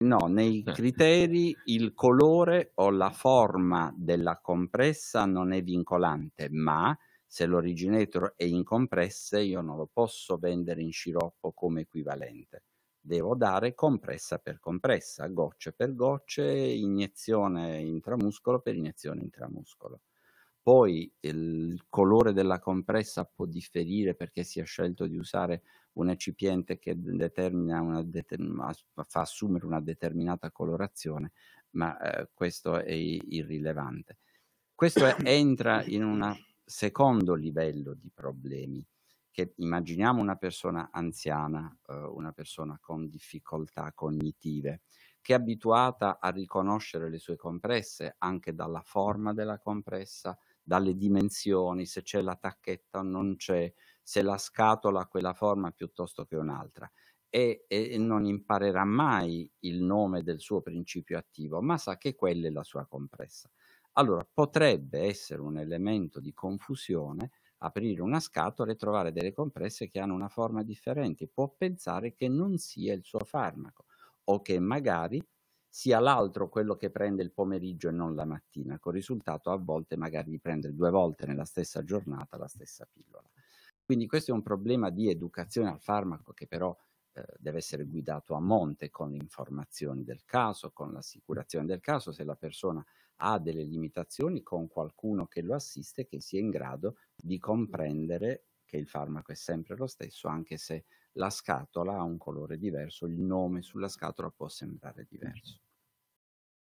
No, nei eh. criteri il colore o la forma della compressa non è vincolante, ma se l'originator è incompressa io non lo posso vendere in sciroppo come equivalente. Devo dare compressa per compressa, gocce per gocce, iniezione intramuscolo per iniezione intramuscolo. Poi il colore della compressa può differire perché si è scelto di usare un eccipiente che una, fa assumere una determinata colorazione, ma eh, questo è irrilevante. Questo è, entra in un secondo livello di problemi immaginiamo una persona anziana, eh, una persona con difficoltà cognitive, che è abituata a riconoscere le sue compresse anche dalla forma della compressa, dalle dimensioni, se c'è la tacchetta o non c'è, se la scatola ha quella forma piuttosto che un'altra. E, e, non imparerà mai il nome del suo principio attivo, ma sa che quella è la sua compressa. Allora potrebbe essere un elemento di confusione aprire una scatola e trovare delle compresse che hanno una forma differente, può pensare che non sia il suo farmaco o che magari sia l'altro quello che prende il pomeriggio e non la mattina, con il risultato a volte magari di prendere due volte nella stessa giornata la stessa pillola. Quindi questo è un problema di educazione al farmaco che però eh, deve essere guidato a monte con le informazioni del caso, con l'assicurazione del caso, se la persona ha delle limitazioni, con qualcuno che lo assiste che sia in grado di comprendere che il farmaco è sempre lo stesso, anche se la scatola ha un colore diverso, il nome sulla scatola può sembrare diverso.